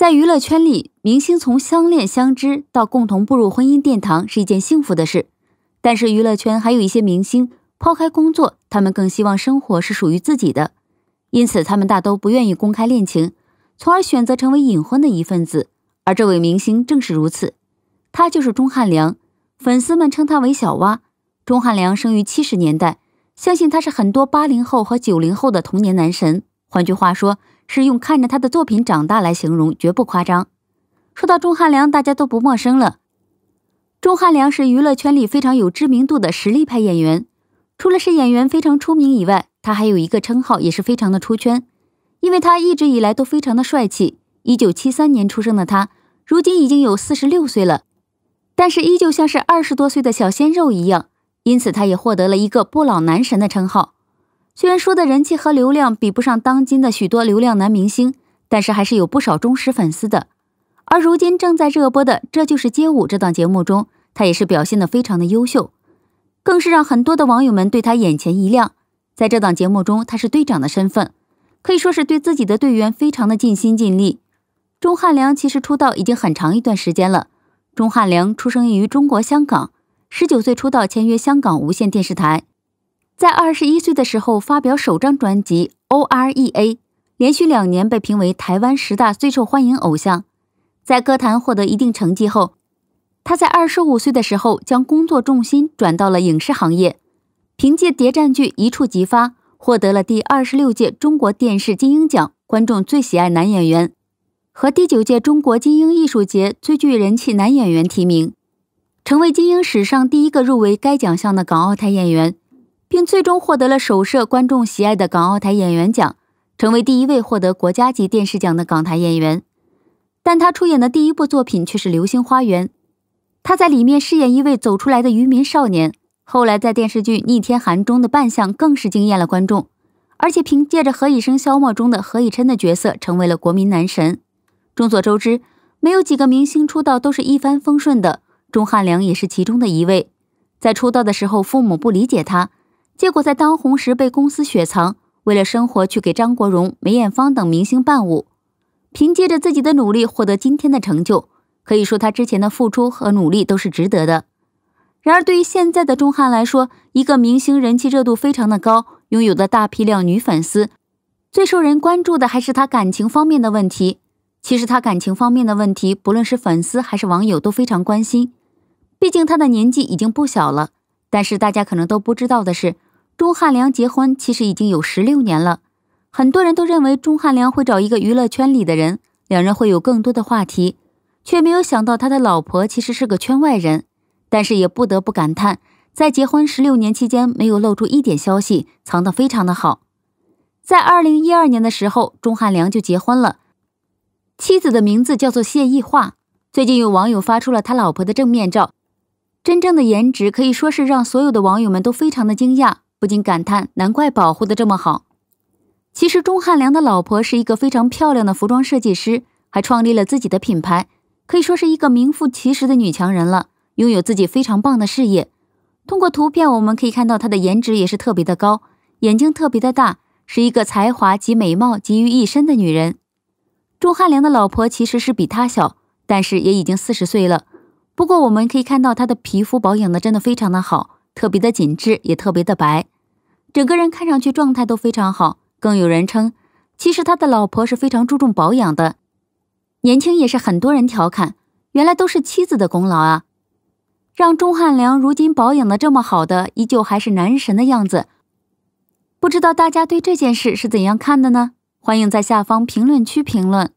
在娱乐圈里，明星从相恋相知到共同步入婚姻殿堂是一件幸福的事。但是，娱乐圈还有一些明星，抛开工作，他们更希望生活是属于自己的，因此他们大都不愿意公开恋情，从而选择成为隐婚的一份子。而这位明星正是如此，他就是钟汉良，粉丝们称他为小蛙。钟汉良生于七十年代，相信他是很多八零后和九零后的童年男神。换句话说，是用看着他的作品长大来形容，绝不夸张。说到钟汉良，大家都不陌生了。钟汉良是娱乐圈里非常有知名度的实力派演员，除了是演员非常出名以外，他还有一个称号也是非常的出圈，因为他一直以来都非常的帅气。一九七三年出生的他，如今已经有四十六岁了，但是依旧像是二十多岁的小鲜肉一样，因此他也获得了一个“不老男神”的称号。虽然说的人气和流量比不上当今的许多流量男明星，但是还是有不少忠实粉丝的。而如今正在热播的《这就是街舞》这档节目中，他也是表现的非常的优秀，更是让很多的网友们对他眼前一亮。在这档节目中，他是队长的身份，可以说是对自己的队员非常的尽心尽力。钟汉良其实出道已经很长一段时间了，钟汉良出生于中国香港，十九岁出道，签约香港无线电视台。在二十一岁的时候发表首张专辑《OREA》，连续两年被评为台湾十大最受欢迎偶像。在歌坛获得一定成绩后，他在二十五岁的时候将工作重心转到了影视行业。凭借谍战剧《一触即发》，获得了第二十六届中国电视金鹰奖观众最喜爱男演员和第九届中国金鹰艺术节最具人气男演员提名，成为金鹰史上第一个入围该奖项的港澳台演员。并最终获得了首设观众喜爱的港澳台演员奖，成为第一位获得国家级电视奖的港台演员。但他出演的第一部作品却是《流星花园》，他在里面饰演一位走出来的渔民少年。后来在电视剧《逆天寒》中的扮相更是惊艳了观众，而且凭借着《何以笙箫默》中的何以琛的角色，成为了国民男神。众所周知，没有几个明星出道都是一帆风顺的，钟汉良也是其中的一位。在出道的时候，父母不理解他。结果在当红时被公司雪藏，为了生活去给张国荣、梅艳芳等明星伴舞，凭借着自己的努力获得今天的成就，可以说他之前的付出和努力都是值得的。然而，对于现在的钟汉来说，一个明星人气热度非常的高，拥有的大批量女粉丝，最受人关注的还是他感情方面的问题。其实他感情方面的问题，不论是粉丝还是网友都非常关心，毕竟他的年纪已经不小了。但是大家可能都不知道的是。钟汉良结婚其实已经有十六年了，很多人都认为钟汉良会找一个娱乐圈里的人，两人会有更多的话题，却没有想到他的老婆其实是个圈外人。但是也不得不感叹，在结婚十六年期间没有露出一点消息，藏得非常的好。在二零一二年的时候，钟汉良就结婚了，妻子的名字叫做谢意华。最近有网友发出了他老婆的正面照，真正的颜值可以说是让所有的网友们都非常的惊讶。不禁感叹，难怪保护的这么好。其实钟汉良的老婆是一个非常漂亮的服装设计师，还创立了自己的品牌，可以说是一个名副其实的女强人了，拥有自己非常棒的事业。通过图片我们可以看到她的颜值也是特别的高，眼睛特别的大，是一个才华及美貌集于一身的女人。钟汉良的老婆其实是比他小，但是也已经四十岁了。不过我们可以看到她的皮肤保养的真的非常的好。特别的紧致，也特别的白，整个人看上去状态都非常好。更有人称，其实他的老婆是非常注重保养的，年轻也是很多人调侃，原来都是妻子的功劳啊！让钟汉良如今保养的这么好，的依旧还是男神的样子。不知道大家对这件事是怎样看的呢？欢迎在下方评论区评论。